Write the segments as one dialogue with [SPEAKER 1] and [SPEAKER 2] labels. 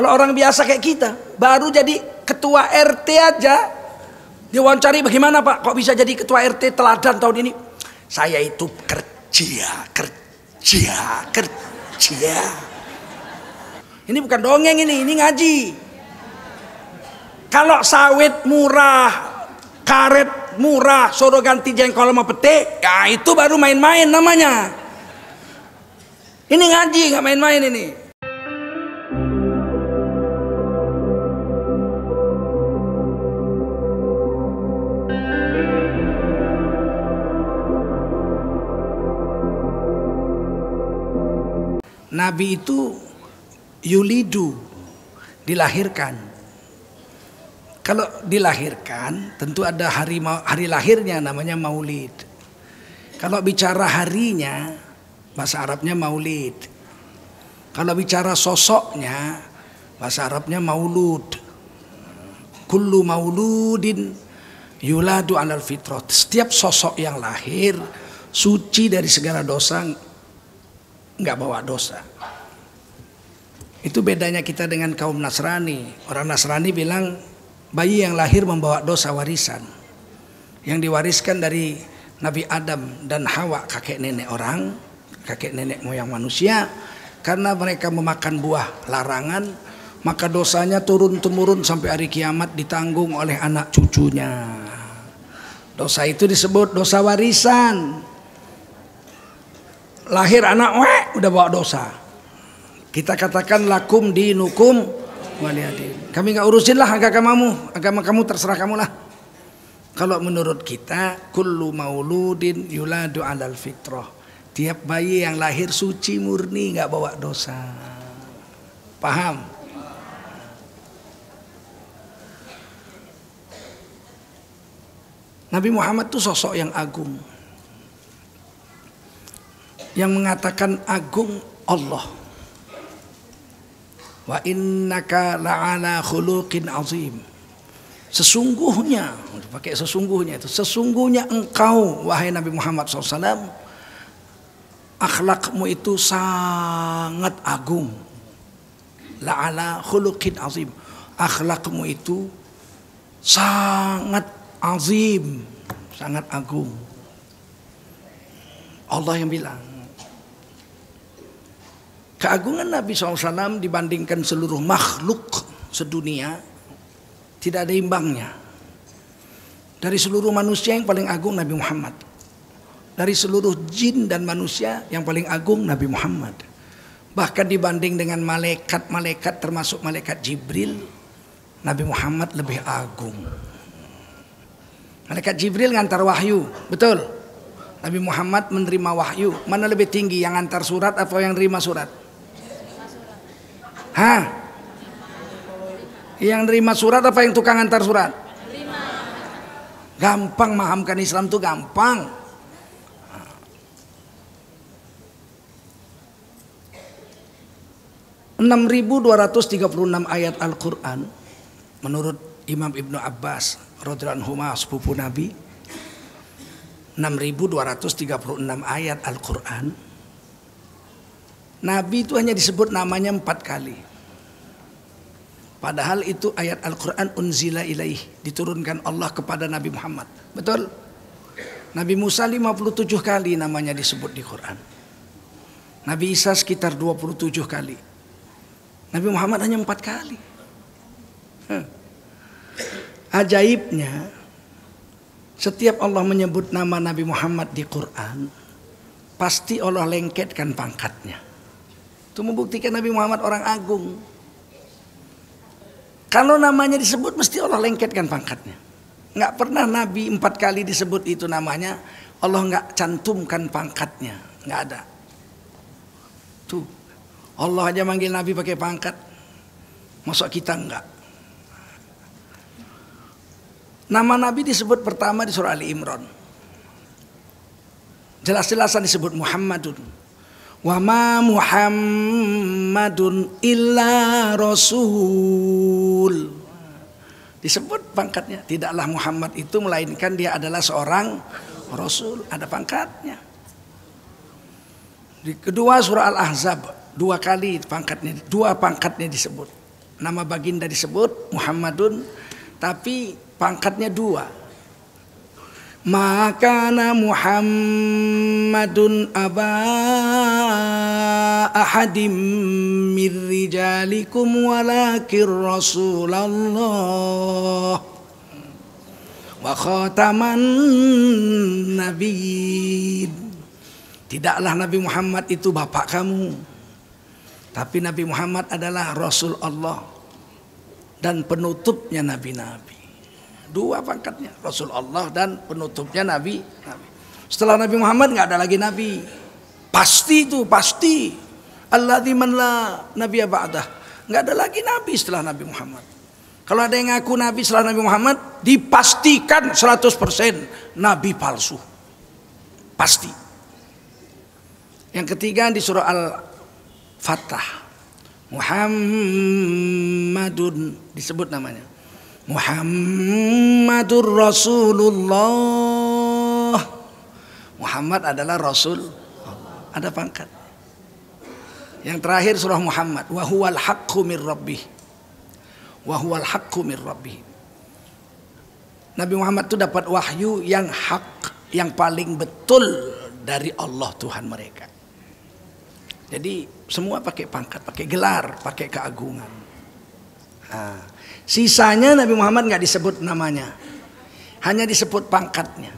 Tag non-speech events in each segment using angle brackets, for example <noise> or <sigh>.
[SPEAKER 1] Kalau orang biasa kayak kita, baru jadi ketua RT aja. wawancari bagaimana Pak, kok bisa jadi ketua RT teladan tahun ini? Saya itu kerja, kerja, kerja. Ini bukan dongeng ini, ini ngaji. Kalau sawit murah, karet murah, suruh ganti jengkol sama pete, ya itu baru main-main namanya. Ini ngaji, nggak main-main ini. Nabi itu yulidu, dilahirkan. Kalau dilahirkan, tentu ada hari hari lahirnya namanya maulid. Kalau bicara harinya, bahasa Arabnya maulid. Kalau bicara sosoknya, bahasa Arabnya maulud. Kullu mauludin yuladu alal Setiap sosok yang lahir suci dari segala dosa nggak bawa dosa. Itu bedanya kita dengan kaum Nasrani. Orang Nasrani bilang bayi yang lahir membawa dosa warisan. Yang diwariskan dari Nabi Adam dan Hawa kakek nenek orang, kakek nenek moyang manusia karena mereka memakan buah larangan maka dosanya turun temurun sampai hari kiamat ditanggung oleh anak cucunya. Dosa itu disebut dosa warisan lahir anak we udah bawa dosa. Kita katakan lakum dinukum waliyadin. Kami nggak urusin lah agama kamu, agama kamu terserah kamu lah. Kalau menurut kita kullu mauludin yuladu alal fitrah. Tiap bayi yang lahir suci murni nggak bawa dosa. Paham? Nabi Muhammad itu sosok yang agung yang mengatakan agung Allah. Wa innaka la'ala khuluqin azim. Sesungguhnya, pakai sesungguhnya itu, sesungguhnya engkau wahai Nabi Muhammad SAW, akhlakmu itu sangat agung. La'ala khuluqin azim. Akhlakmu itu sangat azim, sangat agung. Allah yang bilang. Keagungan Nabi SAW dibandingkan seluruh makhluk sedunia tidak ada imbangnya. Dari seluruh manusia yang paling agung Nabi Muhammad. Dari seluruh jin dan manusia yang paling agung Nabi Muhammad. Bahkan dibanding dengan malaikat-malaikat termasuk malaikat Jibril, Nabi Muhammad lebih agung. Malaikat Jibril ngantar wahyu, betul? Nabi Muhammad menerima wahyu. Mana lebih tinggi yang antar surat atau yang terima surat? Hah? Yang nerima surat apa yang tukang antar surat? Gampang mahamkan Islam itu gampang. Enam ribu dua ratus tiga puluh enam ayat Al-Quran menurut Imam Ibnu Abbas radhiyallahu anhu sepupu Nabi 6236 ayat Al-Qur'an Nabi itu hanya disebut namanya empat kali. Padahal itu ayat Al-Quran unzila ilaih. Diturunkan Allah kepada Nabi Muhammad. Betul? Nabi Musa 57 kali namanya disebut di Quran. Nabi Isa sekitar 27 kali. Nabi Muhammad hanya empat kali. Huh. Ajaibnya, setiap Allah menyebut nama Nabi Muhammad di Quran, pasti Allah lengketkan pangkatnya. Itu membuktikan Nabi Muhammad orang agung. Kalau namanya disebut mesti Allah lengketkan pangkatnya. Nggak pernah Nabi empat kali disebut itu namanya. Allah nggak cantumkan pangkatnya. Nggak ada. Tuh. Allah aja manggil Nabi pakai pangkat. Masuk kita enggak. Nama Nabi disebut pertama di surah Ali Imran. Jelas-jelasan disebut Muhammadun wa ma Muhammadun illa rasul disebut pangkatnya tidaklah Muhammad itu melainkan dia adalah seorang rasul ada pangkatnya di kedua surah Al-Ahzab dua kali pangkatnya dua pangkatnya disebut nama baginda disebut Muhammadun tapi pangkatnya dua maka Muhammadun abad أحد من رجالكم ولكن رسول الله وخاتم النبيين Tidaklah Nabi Muhammad itu bapak kamu. Tapi Nabi Muhammad adalah Rasul Allah. Dan penutupnya Nabi-Nabi. Dua pangkatnya. Rasul Allah dan penutupnya Nabi. -Nabi. Setelah Nabi Muhammad nggak ada lagi Nabi. Pasti itu, pasti. Allah dimana Nabi apa ada Nggak ada lagi nabi setelah Nabi Muhammad. Kalau ada yang ngaku nabi setelah Nabi Muhammad, dipastikan 100% nabi palsu. Pasti. Yang ketiga di surah Al-Fatah. Muhammadun disebut namanya. Muhammadur Rasulullah. Muhammad adalah Rasul ada pangkat. Yang terakhir surah Muhammad, wa huwal haqqu mir rabbi. Wa huwal haqqu mir rabbi. Nabi Muhammad itu dapat wahyu yang hak, yang paling betul dari Allah Tuhan mereka. Jadi semua pakai pangkat, pakai gelar, pakai keagungan. Nah, sisanya Nabi Muhammad nggak disebut namanya, hanya disebut pangkatnya.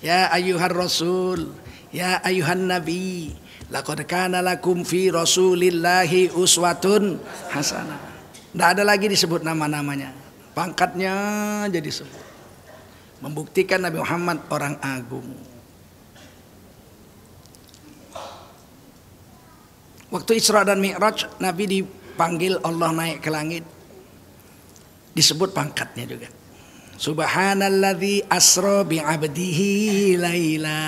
[SPEAKER 1] Ya ayuhar Rasul, Ya ayuhan nabi, laqad kana lakum fi rasulillahi uswatun hasanah. Tidak ada lagi disebut nama-namanya. Pangkatnya jadi sebut. Membuktikan Nabi Muhammad orang agung. Waktu Isra dan Mi'raj, Nabi dipanggil Allah naik ke langit. Disebut pangkatnya juga. Subhanalladzi asra bi'abdihi abdihi laila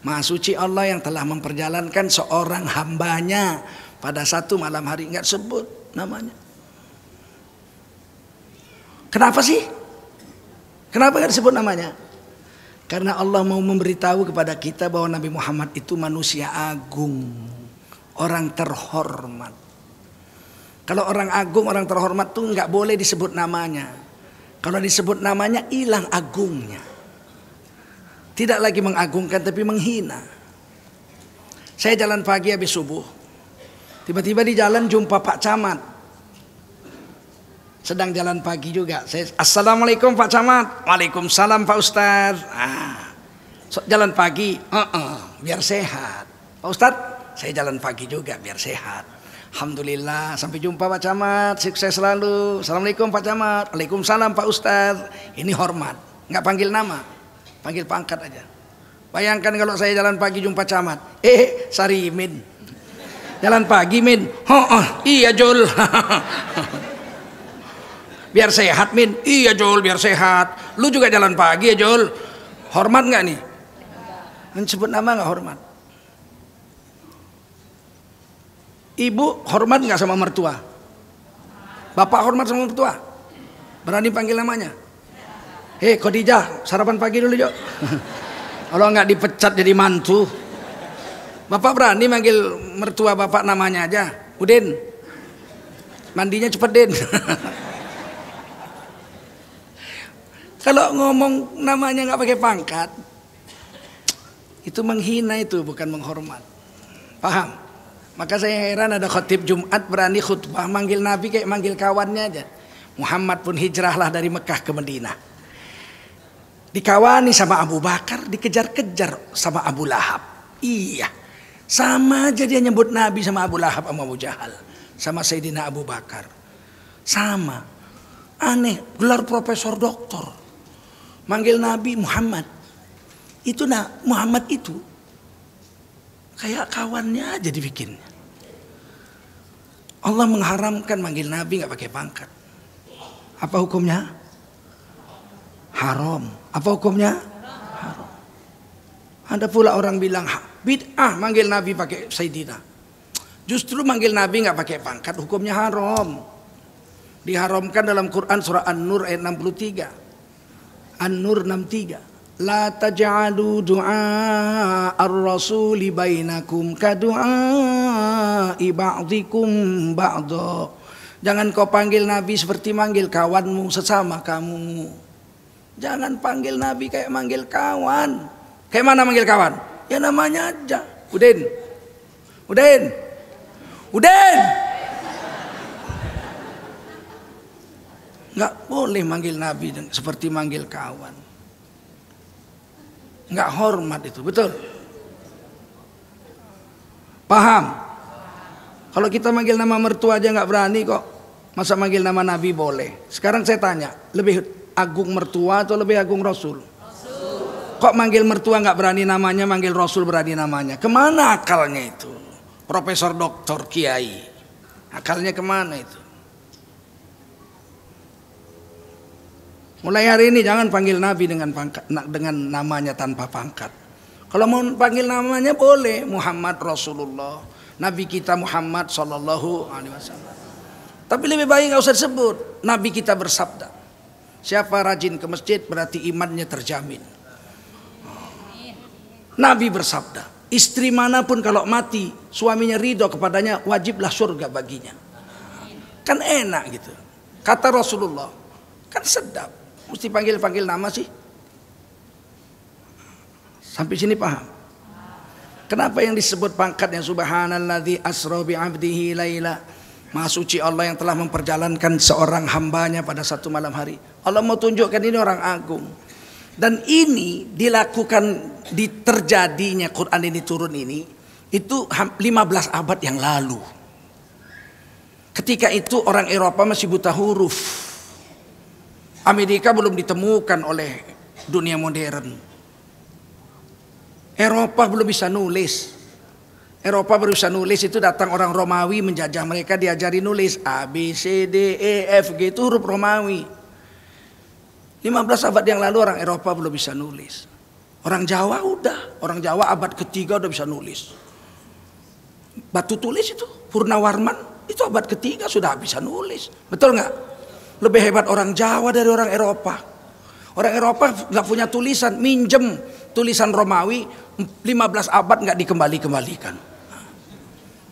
[SPEAKER 1] Maha suci Allah yang telah memperjalankan seorang hambanya pada satu malam hari nggak sebut namanya. Kenapa sih? Kenapa nggak disebut namanya? Karena Allah mau memberitahu kepada kita bahwa Nabi Muhammad itu manusia agung, orang terhormat. Kalau orang agung, orang terhormat tuh nggak boleh disebut namanya. Kalau disebut namanya hilang agungnya. Tidak lagi mengagungkan tapi menghina. Saya jalan pagi habis subuh. Tiba-tiba di jalan jumpa Pak Camat. Sedang jalan pagi juga. Saya, Assalamualaikum Pak Camat. Waalaikumsalam Pak Ustad. Ah, so, jalan pagi, uh -uh, biar sehat. Pak Ustad, saya jalan pagi juga biar sehat. Alhamdulillah, sampai jumpa Pak Camat, sukses selalu. Assalamualaikum Pak Camat, Waalaikumsalam Pak Ustadz. Ini hormat, nggak panggil nama. Panggil pangkat aja. Bayangkan kalau saya jalan pagi jumpa camat. Eh, Sarimin. Jalan pagi, Min. Oh, oh iya, Jol. <laughs> biar sehat, Min. Iya, Jol, biar sehat. Lu juga jalan pagi ya, Jol. Hormat nggak nih? Mencebut nama nggak hormat. Ibu hormat nggak sama mertua? Bapak hormat sama mertua? Berani panggil namanya? Hei eh, Khadijah, sarapan pagi dulu yuk. Kalau nggak dipecat jadi mantu. Bapak berani manggil mertua bapak namanya aja. Udin, mandinya cepet Din. <laughs> Kalau ngomong namanya nggak pakai pangkat, itu menghina itu bukan menghormat. Paham? Maka saya heran ada khotib Jumat berani khutbah manggil Nabi kayak manggil kawannya aja. Muhammad pun hijrahlah dari Mekah ke Madinah. Dikawani sama Abu Bakar, dikejar-kejar sama Abu Lahab. Iya. Sama aja dia nyebut Nabi sama Abu Lahab sama Abu Jahal. Sama Sayyidina Abu Bakar. Sama. Aneh, gelar profesor doktor. Manggil Nabi Muhammad. Itu nah, Muhammad itu kayak kawannya aja dibikinnya. Allah mengharamkan manggil Nabi nggak pakai pangkat. Apa hukumnya? Haram. Apa hukumnya? Haram. Ada pula orang bilang bid'ah manggil Nabi pakai Sayyidina. Justru manggil Nabi nggak pakai pangkat hukumnya haram. Diharamkan dalam Quran surah An-Nur ayat 63. An-Nur 63. La taj'alu du'a ar-rasuli bainakum ka du'a ba'dikum ba'da. Jangan kau panggil Nabi seperti manggil kawanmu sesama kamu. Jangan panggil Nabi kayak manggil kawan. Kayak mana manggil kawan? Ya namanya aja. Udin. Udin. Udin. Enggak boleh manggil Nabi seperti manggil kawan. Enggak hormat itu, betul? Paham? Kalau kita manggil nama mertua aja nggak berani kok. Masa manggil nama Nabi boleh. Sekarang saya tanya, lebih agung mertua atau lebih agung Rasul? Rasul. Kok manggil mertua nggak berani namanya, manggil Rasul berani namanya? Kemana akalnya itu? Profesor Doktor Kiai, akalnya kemana itu? Mulai hari ini jangan panggil Nabi dengan pangkat, dengan namanya tanpa pangkat. Kalau mau panggil namanya boleh Muhammad Rasulullah, Nabi kita Muhammad Shallallahu Alaihi Wasallam. Tapi lebih baik nggak usah disebut. Nabi kita bersabda. Siapa rajin ke masjid berarti imannya terjamin. Nabi bersabda, istri manapun kalau mati suaminya ridho kepadanya wajiblah surga baginya. Kan enak gitu. Kata Rasulullah, kan sedap. Mesti panggil-panggil nama sih. Sampai sini paham? Kenapa yang disebut pangkatnya Subhanallah di asrobi 'abdihi laila Maha suci Allah yang telah memperjalankan seorang hambanya pada satu malam hari. Allah mau tunjukkan ini orang agung. Dan ini dilakukan di terjadinya Quran ini turun ini itu 15 abad yang lalu. Ketika itu orang Eropa masih buta huruf. Amerika belum ditemukan oleh dunia modern. Eropa belum bisa nulis. Eropa berusaha nulis itu datang orang Romawi menjajah mereka diajari nulis A B C D E F G itu huruf Romawi. 15 abad yang lalu orang Eropa belum bisa nulis. Orang Jawa udah, orang Jawa abad ketiga udah bisa nulis. Batu tulis itu Purnawarman itu abad ketiga sudah bisa nulis, betul nggak? Lebih hebat orang Jawa dari orang Eropa. Orang Eropa nggak punya tulisan, minjem tulisan Romawi 15 abad nggak dikembali kembalikan.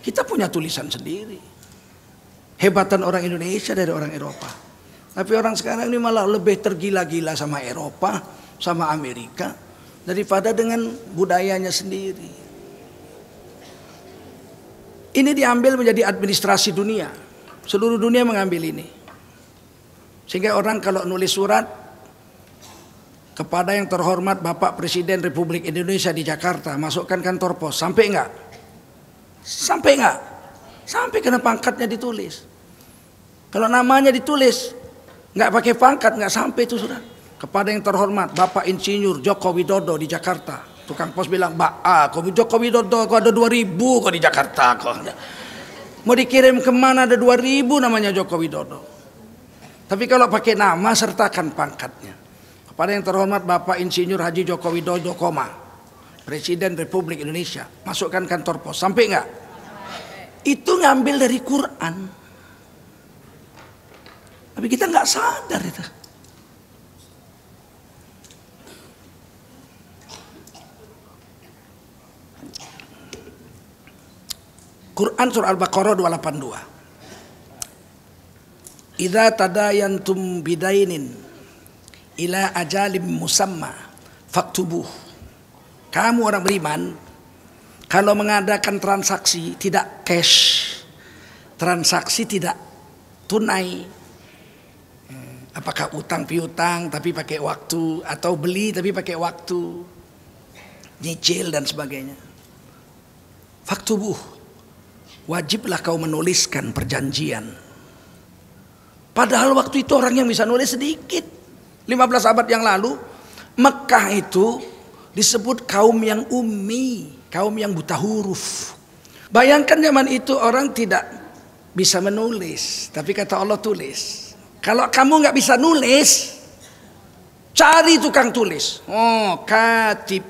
[SPEAKER 1] Kita punya tulisan sendiri. Hebatan orang Indonesia dari orang Eropa. Tapi orang sekarang ini malah lebih tergila-gila sama Eropa, sama Amerika daripada dengan budayanya sendiri. Ini diambil menjadi administrasi dunia. Seluruh dunia mengambil ini. Sehingga orang kalau nulis surat kepada yang terhormat Bapak Presiden Republik Indonesia di Jakarta, masukkan kantor pos, sampai enggak? Sampai enggak? Sampai kena pangkatnya ditulis. Kalau namanya ditulis, enggak pakai pangkat, enggak sampai itu sudah. Kepada yang terhormat, Bapak Insinyur Joko Widodo di Jakarta. Tukang pos bilang, Mbak A, ah, Joko Widodo kok ada 2000 kok di Jakarta. Kok. Mau dikirim kemana ada 2000 namanya Joko Widodo. Tapi kalau pakai nama sertakan pangkatnya. Kepada yang terhormat Bapak Insinyur Haji Joko Widodo, koma. Presiden Republik Indonesia masukkan kantor pos sampai enggak? itu ngambil dari Quran tapi kita enggak sadar itu Quran surah Al-Baqarah 282 Idza tadayantum bidainin ila ajalim musamma faktubuh kamu orang beriman, kalau mengadakan transaksi tidak cash, transaksi tidak tunai. Eh, apakah utang piutang tapi pakai waktu atau beli tapi pakai waktu, nyicil dan sebagainya. Faktubuh, wajiblah kau menuliskan perjanjian. Padahal waktu itu orang yang bisa nulis sedikit. 15 abad yang lalu, Mekah itu disebut kaum yang ummi, kaum yang buta huruf. Bayangkan zaman itu orang tidak bisa menulis, tapi kata Allah tulis. Kalau kamu nggak bisa nulis, cari tukang tulis. Oh, katib.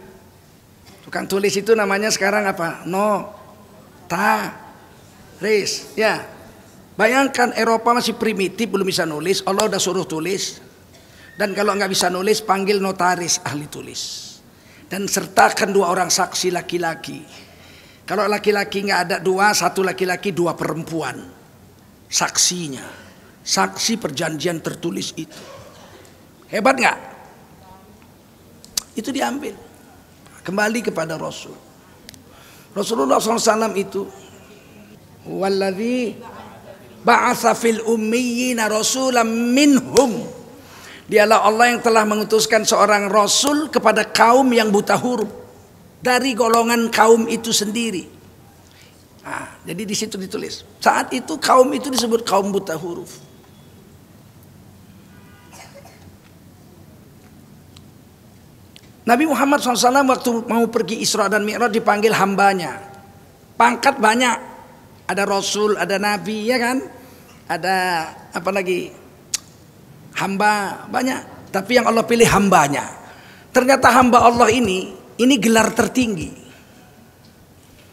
[SPEAKER 1] Tukang tulis itu namanya sekarang apa? No, ta, ris. Ya, bayangkan Eropa masih primitif, belum bisa nulis. Allah udah suruh tulis. Dan kalau nggak bisa nulis, panggil notaris ahli tulis dan sertakan dua orang saksi laki-laki. Kalau laki-laki nggak ada dua, satu laki-laki, dua perempuan. Saksinya, saksi perjanjian tertulis itu. Hebat nggak? Itu diambil. Kembali kepada Rasul. Rasulullah SAW itu. Walladhi ba'asa fil ummiyina rasulam minhum Dialah Allah yang telah mengutuskan seorang rasul kepada kaum yang buta huruf dari golongan kaum itu sendiri. Nah, jadi di situ ditulis. Saat itu kaum itu disebut kaum buta huruf. Nabi Muhammad SAW waktu mau pergi Isra dan Mi'raj dipanggil hambanya. Pangkat banyak. Ada Rasul, ada Nabi, ya kan? Ada apa lagi? hamba banyak, tapi yang Allah pilih hambanya. Ternyata hamba Allah ini ini gelar tertinggi.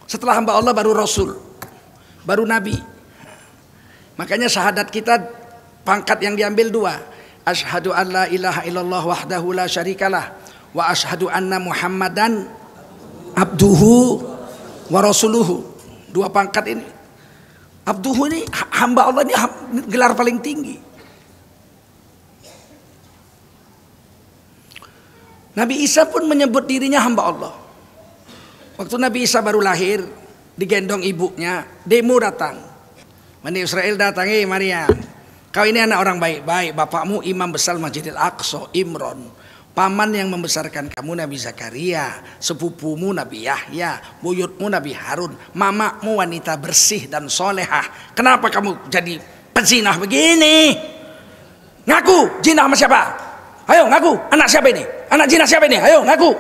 [SPEAKER 1] Setelah hamba Allah baru rasul, baru nabi. Makanya syahadat kita pangkat yang diambil dua. Ashadu an la ilaha illallah wahdahu la syarikalah. Wa ashadu anna muhammadan abduhu wa rasuluhu. Dua pangkat ini. Abduhu ini hamba Allah ini gelar paling tinggi. Nabi Isa pun menyebut dirinya hamba Allah. Waktu Nabi Isa baru lahir, digendong ibunya, demo datang. Mani Israel datang, Maria. Maria, kau ini anak orang baik-baik, bapakmu imam besar Masjidil Aqsa, Imron. Paman yang membesarkan kamu Nabi Zakaria, sepupumu Nabi Yahya, buyutmu Nabi Harun, mamamu wanita bersih dan solehah. Kenapa kamu jadi pezinah begini? Ngaku, jinah sama siapa? Ayo ngaku, anak siapa ini? Anak jinah siapa ini? Ayo ngaku.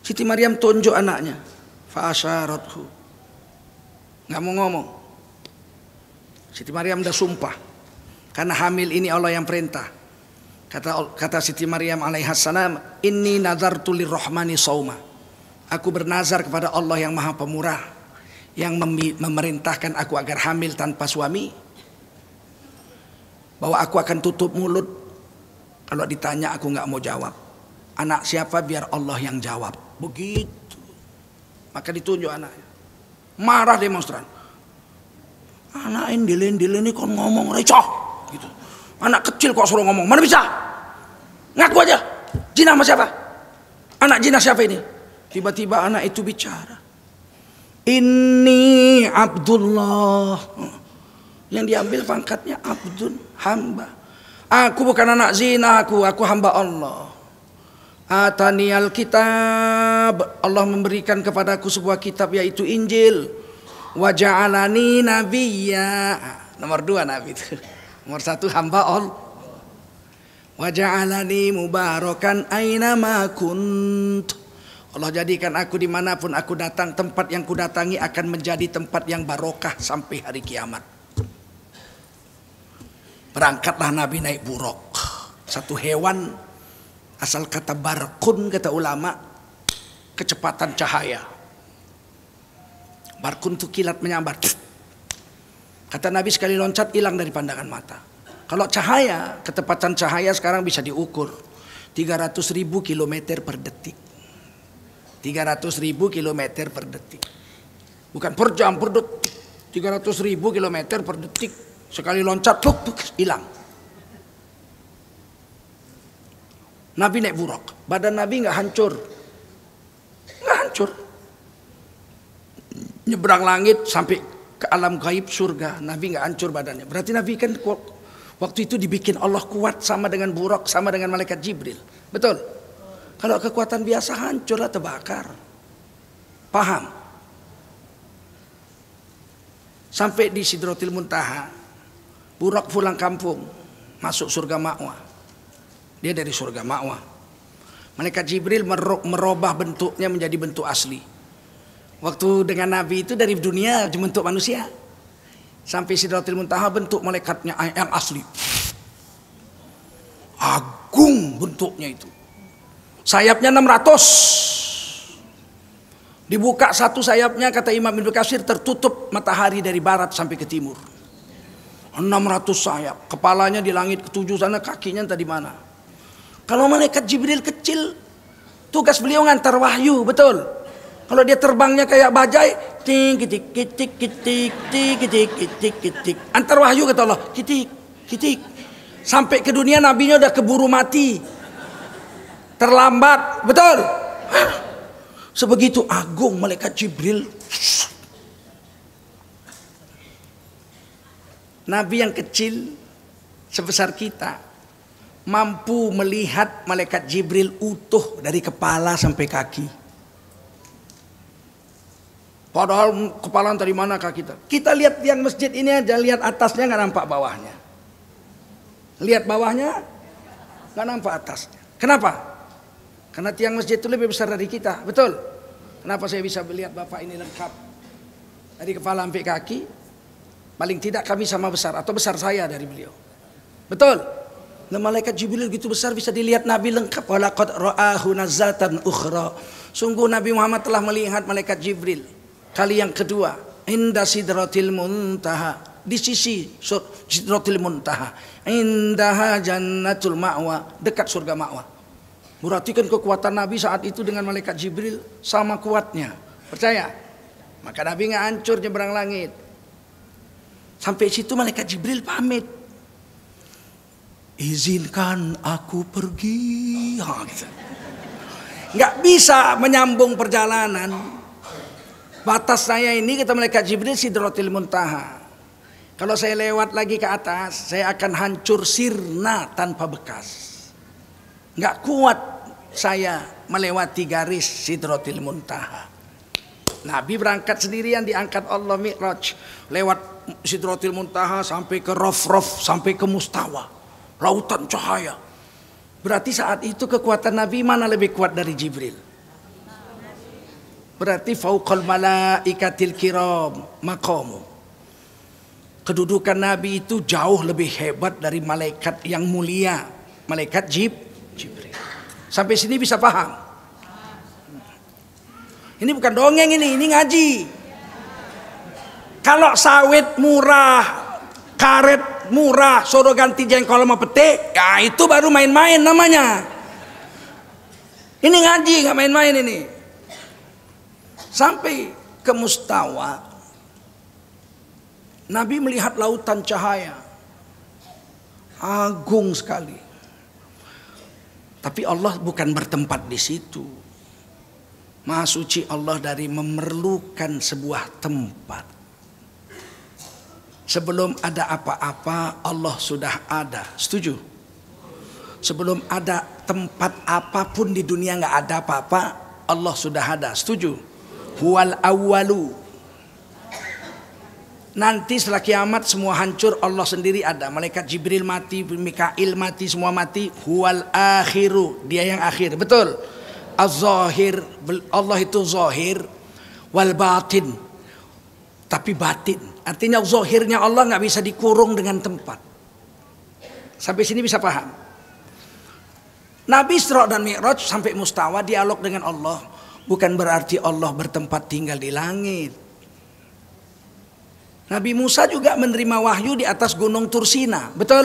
[SPEAKER 1] Siti Maryam tunjuk anaknya. Fa'asyarathu. Nggak mau ngomong. Siti Maryam udah sumpah. Karena hamil ini Allah yang perintah. Kata kata Siti Maryam ini nazar tuli rohmani sauma." Aku bernazar kepada Allah yang Maha Pemurah yang memerintahkan aku agar hamil tanpa suami bahwa aku akan tutup mulut kalau ditanya aku nggak mau jawab. Anak siapa biar Allah yang jawab. Begitu. Maka ditunjuk anaknya. Marah demonstran. Anak endil-endil ini kok ngomong recoh. Gitu. Anak kecil kok suruh ngomong. Mana bisa? Ngaku aja. Jinah sama siapa? Anak jinah siapa ini? Tiba-tiba anak itu bicara. Ini Abdullah. Yang diambil pangkatnya Abdul hamba. Aku bukan anak zina aku, aku hamba Allah. Atani kitab Allah memberikan kepadaku sebuah kitab yaitu Injil. ja'alani nabiyya. Nomor dua nabi itu. <laughs> Nomor satu hamba Allah. ja'alani mubarakan ainama kunt. Allah jadikan aku dimanapun aku datang tempat yang kudatangi akan menjadi tempat yang barokah sampai hari kiamat. Berangkatlah Nabi naik buruk. Satu hewan asal kata barkun kata ulama kecepatan cahaya. Barkun itu kilat menyambar. Kata Nabi sekali loncat hilang dari pandangan mata. Kalau cahaya, ketepatan cahaya sekarang bisa diukur. 300 ribu kilometer per detik. 300 ribu kilometer per detik. Bukan per jam, per detik. 300 ribu kilometer per detik. Sekali loncat, buk, buk, hilang. Nabi naik buruk. Badan Nabi nggak hancur. Nggak hancur. Nyebrang langit sampai ke alam gaib surga. Nabi nggak hancur badannya. Berarti Nabi kan waktu itu dibikin Allah kuat sama dengan buruk, sama dengan malaikat Jibril. Betul? Kalau kekuatan biasa hancur atau bakar. Paham? Sampai di Sidrotil Muntaha, Burak pulang kampung, masuk surga makwa. Dia dari surga makwa. Malaikat Jibril merubah bentuknya menjadi bentuk asli. Waktu dengan Nabi itu dari dunia bentuk manusia. Sampai Sidratul Muntaha bentuk malaikatnya yang asli. Agung bentuknya itu. Sayapnya 600. Dibuka satu sayapnya kata Imam Ibnu Katsir tertutup matahari dari barat sampai ke timur. 600 sayap. Kepalanya di langit ketujuh sana, kakinya tadi mana. Kalau malaikat Jibril kecil, tugas beliau ngantar wahyu, betul. Kalau dia terbangnya kayak bajai, tik tik tik tik tik tik tik tik antar wahyu kata Allah, kitik kitik. Sampai ke dunia nabinya udah keburu mati. Terlambat, betul. Sebegitu agung malaikat Jibril. Nabi yang kecil sebesar kita mampu melihat malaikat Jibril utuh dari kepala sampai kaki. Padahal kepala dari mana kaki kita? Kita lihat tiang masjid ini aja, lihat atasnya nggak nampak bawahnya. Lihat bawahnya nggak nampak atasnya. Kenapa? Karena tiang masjid itu lebih besar dari kita, betul? Kenapa saya bisa melihat bapak ini lengkap dari kepala sampai kaki? Paling tidak kami sama besar atau besar saya dari beliau. Betul. Nah, malaikat Jibril gitu besar bisa dilihat Nabi lengkap. Walakat ra'ahu nazatan ukhra. Sungguh Nabi Muhammad telah melihat malaikat Jibril. Kali yang kedua, inda sidratil muntaha. Di sisi sidratil muntaha. Indaha jannatul ma'wa. Dekat surga ma'wa. Muratikan kekuatan Nabi saat itu dengan malaikat Jibril sama kuatnya. Percaya? Maka Nabi nggak hancur nyebrang langit. Sampai situ malaikat Jibril pamit. Izinkan aku pergi. Gitu. Nggak bisa menyambung perjalanan. Batas saya ini kata malaikat Jibril Sidrotil Muntaha. Kalau saya lewat lagi ke atas, saya akan hancur sirna tanpa bekas. Nggak kuat saya melewati garis Sidrotil Muntaha. Nabi berangkat sendirian diangkat Allah Mi'raj lewat sidrotil Muntaha sampai ke Rof-Rof sampai ke Mustawa lautan cahaya berarti saat itu kekuatan Nabi mana lebih kuat dari Jibril berarti fauqal malaikatil kiram makomu. kedudukan Nabi itu jauh lebih hebat dari malaikat yang mulia malaikat Jib Jibril sampai sini bisa paham ini bukan dongeng ini, ini ngaji. Kalau sawit murah, karet murah, soro ganti jengkol sama pete, ya itu baru main-main namanya. Ini ngaji, nggak main-main ini. Sampai ke mustawa, Nabi melihat lautan cahaya. Agung sekali. Tapi Allah bukan bertempat di situ. Maha suci Allah dari memerlukan sebuah tempat. Sebelum ada apa-apa, Allah sudah ada. Setuju? Sebelum ada tempat apapun di dunia nggak ada apa-apa, Allah sudah ada. Setuju? Huwal awalu. Nanti setelah kiamat semua hancur Allah sendiri ada. Malaikat Jibril mati, Mikail mati, semua mati. Huwal akhiru. Dia yang akhir. Betul? Az-zahir, Allah itu zahir wal batin. Tapi batin, artinya zahirnya Allah nggak bisa dikurung dengan tempat. Sampai sini bisa paham? Nabi Isra dan Mi'raj sampai mustawa dialog dengan Allah bukan berarti Allah bertempat tinggal di langit. Nabi Musa juga menerima wahyu di atas gunung Tursina, betul?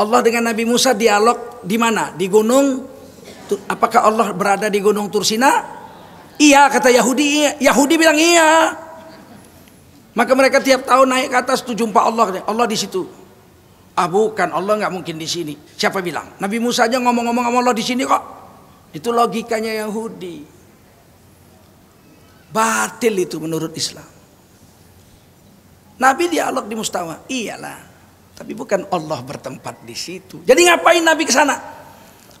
[SPEAKER 1] Allah dengan Nabi Musa dialog di mana? Di gunung Apakah Allah berada di gunung Tursina? Iya kata Yahudi. Iya. Yahudi bilang iya. Maka mereka tiap tahun naik ke atas tuh jumpa Allah. Allah di situ. Ah bukan Allah nggak mungkin di sini. Siapa bilang? Nabi Musa aja ngomong-ngomong sama Allah di sini kok. Itu logikanya Yahudi. Batil itu menurut Islam. Nabi dialog di mustawa. Iyalah. Tapi bukan Allah bertempat di situ. Jadi ngapain Nabi ke sana?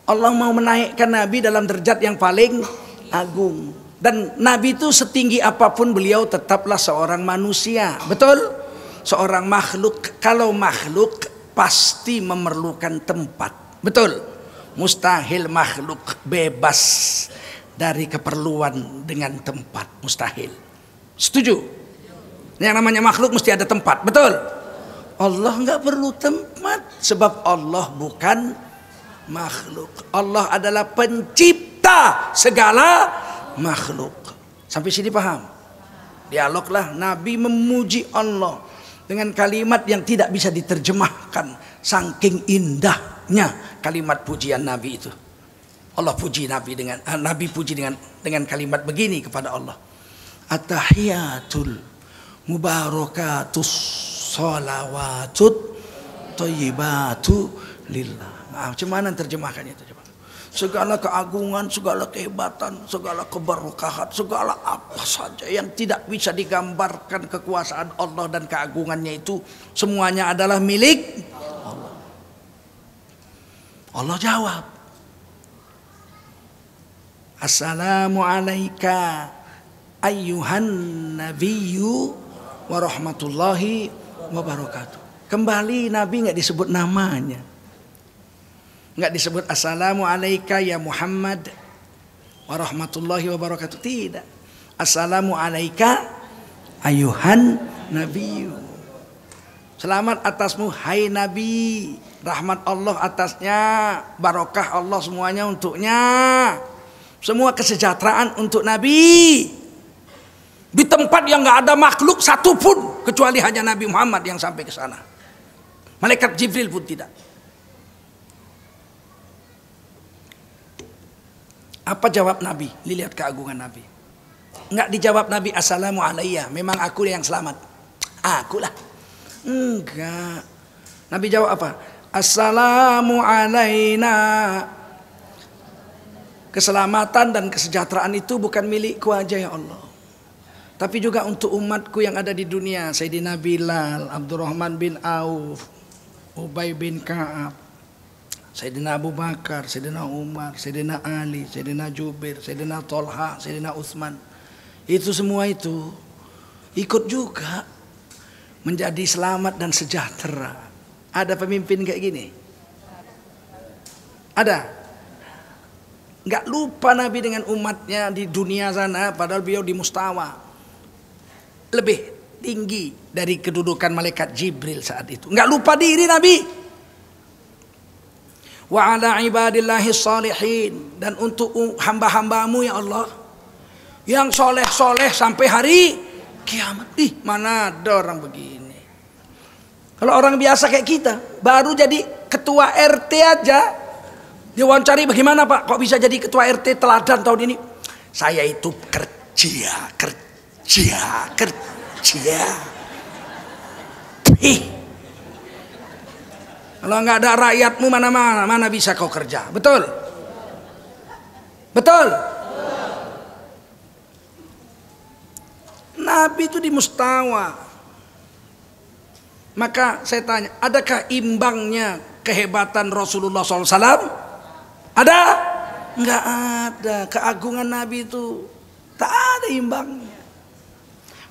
[SPEAKER 1] Allah mau menaikkan Nabi dalam derajat yang paling agung. Dan Nabi itu setinggi apapun beliau tetaplah seorang manusia. Betul? Seorang makhluk. Kalau makhluk pasti memerlukan tempat. Betul? Mustahil makhluk bebas dari keperluan dengan tempat. Mustahil. Setuju? Yang namanya makhluk mesti ada tempat. Betul? Allah nggak perlu tempat. Sebab Allah bukan makhluk. Allah adalah pencipta segala makhluk. Sampai sini paham? Dialoglah Nabi memuji Allah dengan kalimat yang tidak bisa diterjemahkan saking indahnya kalimat pujian Nabi itu. Allah puji Nabi dengan ah, Nabi puji dengan dengan kalimat begini kepada Allah. Atahiyatul mubarakatus salawatut thayyibatu lillah. Ah, cuman itu coba. Segala keagungan, segala kehebatan, segala keberkahan, segala apa saja yang tidak bisa digambarkan kekuasaan Allah dan keagungannya itu semuanya adalah milik Allah. Allah jawab. Assalamu alayka ayyuhan nabiyyu wa rahmatullahi wa barakatuh. Kembali Nabi nggak disebut namanya. Enggak disebut assalamu alayka ya Muhammad warahmatullahi wabarakatuh. Tidak. Assalamu alayka ayuhan nabiyyu. Selamat atasmu hai nabi. Rahmat Allah atasnya, barokah Allah semuanya untuknya. Semua kesejahteraan untuk nabi. Di tempat yang enggak ada makhluk satu pun kecuali hanya Nabi Muhammad yang sampai ke sana. Malaikat Jibril pun tidak. Apa jawab Nabi? Lihat keagungan Nabi. Enggak dijawab Nabi, Assalamu alaikum Memang aku yang selamat. Akulah. Enggak. Nabi jawab apa? Assalamu alaikum Keselamatan dan kesejahteraan itu bukan milikku aja ya Allah. Tapi juga untuk umatku yang ada di dunia. Sayyidina Bilal, Abdurrahman bin Auf, Ubay bin Ka'ab, Sayyidina Abu Bakar, Sayyidina Umar, Sayyidina Ali, Sayyidina Jubir, Sayyidina Tolha, Sayyidina Utsman. Itu semua itu ikut juga menjadi selamat dan sejahtera. Ada pemimpin kayak gini? Ada? Enggak lupa Nabi dengan umatnya di dunia sana padahal beliau di mustawa. Lebih tinggi dari kedudukan malaikat Jibril saat itu. Enggak lupa diri Nabi wa ala ibadillahi salihin dan untuk hamba-hambamu ya Allah yang soleh-soleh sampai hari kiamat ih mana ada orang begini kalau orang biasa kayak kita baru jadi ketua RT aja diwawancari bagaimana Pak kok bisa jadi ketua RT teladan tahun ini saya itu kerja kerja kerja ih kalau nggak ada rakyatmu mana-mana, mana bisa kau kerja? Betul? Betul? Nabi itu di mustawa. Maka saya tanya, adakah imbangnya kehebatan Rasulullah SAW? Ada? Nggak ada. Keagungan Nabi itu tak ada imbangnya.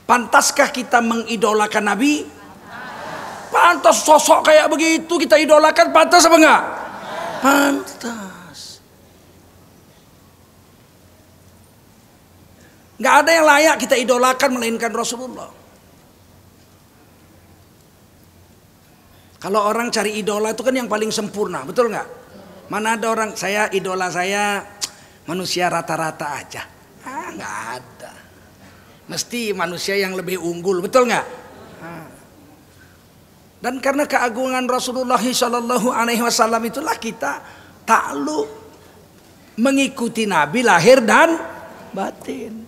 [SPEAKER 1] Pantaskah kita mengidolakan Nabi? Pantas sosok kayak begitu kita idolakan pantas apa enggak? Pantas. Enggak ada yang layak kita idolakan melainkan Rasulullah. Kalau orang cari idola itu kan yang paling sempurna, betul nggak? Mana ada orang saya idola saya manusia rata-rata aja. Ah, nggak ada. Mesti manusia yang lebih unggul, betul nggak? Dan karena keagungan Rasulullah Shallallahu Alaihi Wasallam itulah kita takluk mengikuti Nabi lahir dan batin.